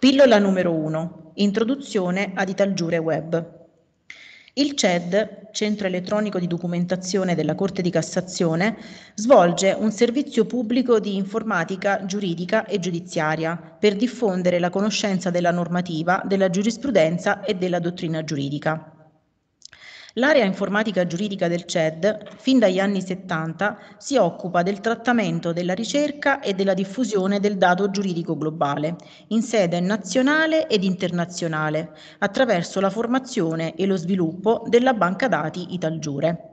Pillola numero 1. Introduzione ad Italgiure Web. Il CED, Centro elettronico di documentazione della Corte di Cassazione, svolge un servizio pubblico di informatica giuridica e giudiziaria per diffondere la conoscenza della normativa, della giurisprudenza e della dottrina giuridica. L'area informatica giuridica del CED, fin dagli anni 70, si occupa del trattamento della ricerca e della diffusione del dato giuridico globale, in sede nazionale ed internazionale, attraverso la formazione e lo sviluppo della banca dati Italgiure.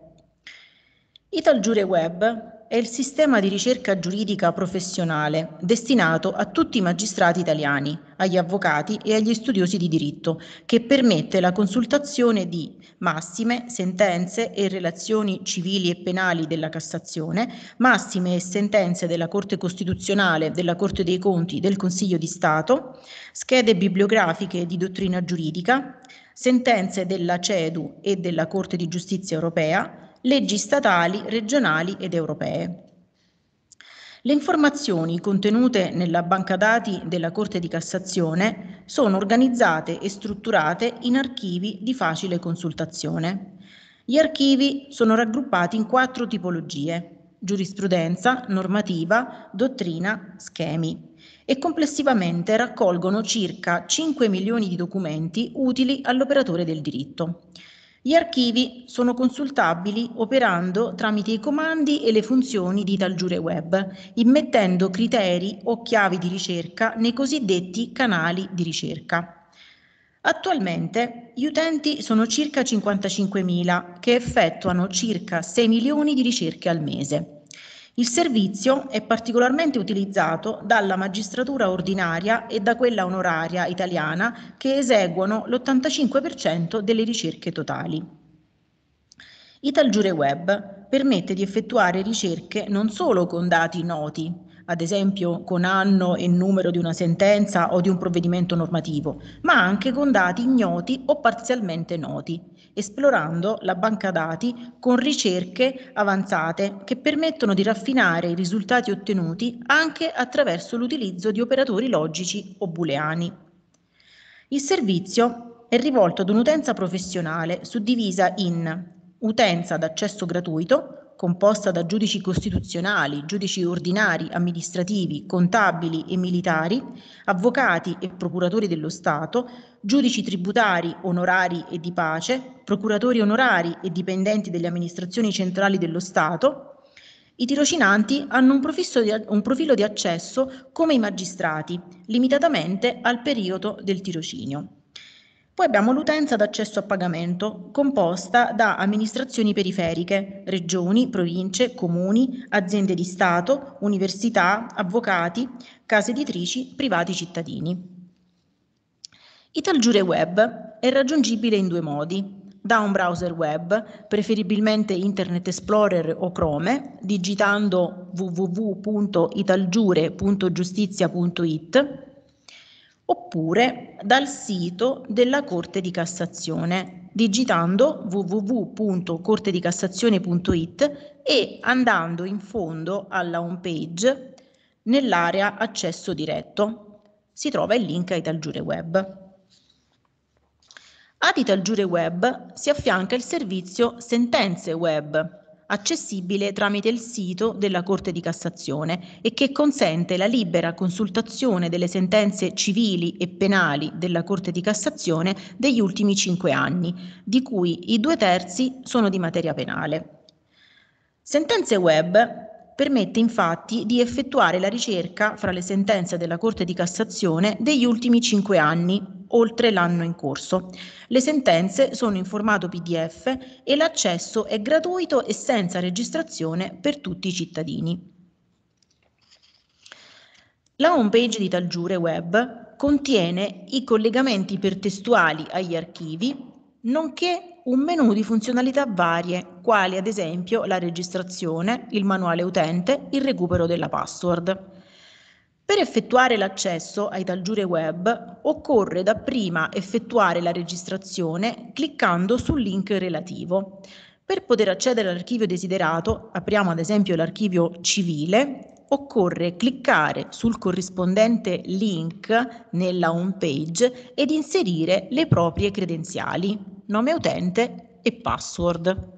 Italgiure Web è il sistema di ricerca giuridica professionale destinato a tutti i magistrati italiani, agli avvocati e agli studiosi di diritto, che permette la consultazione di massime, sentenze e relazioni civili e penali della Cassazione, massime e sentenze della Corte Costituzionale, della Corte dei Conti, del Consiglio di Stato, schede bibliografiche di dottrina giuridica, sentenze della CEDU e della Corte di Giustizia europea, leggi statali, regionali ed europee. Le informazioni contenute nella banca dati della Corte di Cassazione sono organizzate e strutturate in archivi di facile consultazione. Gli archivi sono raggruppati in quattro tipologie, giurisprudenza, normativa, dottrina, schemi e complessivamente raccolgono circa 5 milioni di documenti utili all'operatore del diritto. Gli archivi sono consultabili operando tramite i comandi e le funzioni di Talgiure Web, immettendo criteri o chiavi di ricerca nei cosiddetti canali di ricerca. Attualmente gli utenti sono circa 55.000 che effettuano circa 6 milioni di ricerche al mese. Il servizio è particolarmente utilizzato dalla magistratura ordinaria e da quella onoraria italiana che eseguono l'85% delle ricerche totali. Italgiure Web permette di effettuare ricerche non solo con dati noti, ad esempio con anno e numero di una sentenza o di un provvedimento normativo, ma anche con dati ignoti o parzialmente noti, esplorando la banca dati con ricerche avanzate che permettono di raffinare i risultati ottenuti anche attraverso l'utilizzo di operatori logici o booleani. Il servizio è rivolto ad un'utenza professionale suddivisa in utenza d'accesso gratuito, composta da giudici costituzionali, giudici ordinari, amministrativi, contabili e militari, avvocati e procuratori dello Stato, giudici tributari, onorari e di pace, procuratori onorari e dipendenti delle amministrazioni centrali dello Stato, i tirocinanti hanno un, di, un profilo di accesso come i magistrati, limitatamente al periodo del tirocinio. Poi abbiamo l'utenza d'accesso a pagamento, composta da amministrazioni periferiche, regioni, province, comuni, aziende di Stato, università, avvocati, case editrici, privati cittadini. Italgiure Web è raggiungibile in due modi, da un browser web, preferibilmente Internet Explorer o Chrome, digitando www.italgiure.giustizia.it oppure dal sito della Corte di Cassazione digitando www.cortedicassazione.it e andando in fondo alla home page nell'area accesso diretto. Si trova il link a Italgiure Web. Ad Italgiure Web si affianca il servizio Sentenze Web, accessibile tramite il sito della Corte di Cassazione e che consente la libera consultazione delle sentenze civili e penali della Corte di Cassazione degli ultimi cinque anni, di cui i due terzi sono di materia penale. Sentenze web permette infatti di effettuare la ricerca fra le sentenze della Corte di Cassazione degli ultimi cinque anni oltre l'anno in corso. Le sentenze sono in formato PDF e l'accesso è gratuito e senza registrazione per tutti i cittadini. La homepage di Talgiure Web contiene i collegamenti ipertestuali agli archivi, nonché un menu di funzionalità varie, quali ad esempio la registrazione, il manuale utente, il recupero della password. Per effettuare l'accesso ai taljure web occorre dapprima effettuare la registrazione cliccando sul link relativo. Per poter accedere all'archivio desiderato, apriamo ad esempio l'archivio civile, occorre cliccare sul corrispondente link nella home page ed inserire le proprie credenziali, nome utente e password.